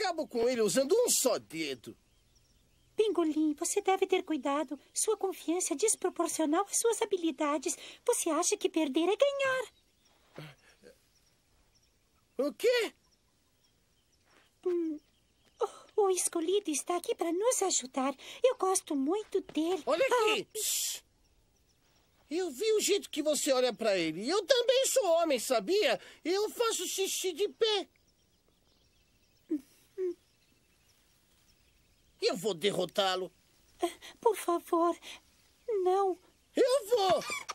acabo com ele usando um só dedo. Pingolim, você deve ter cuidado. Sua confiança é desproporcional às suas habilidades. Você acha que perder é ganhar. O quê? Hum, o escolhido está aqui para nos ajudar. Eu gosto muito dele. Olha aqui! Ah. Eu vi o jeito que você olha para ele. Eu também sou homem, sabia? Eu faço xixi de pé. Eu vou derrotá-lo. Por favor, não. Eu vou!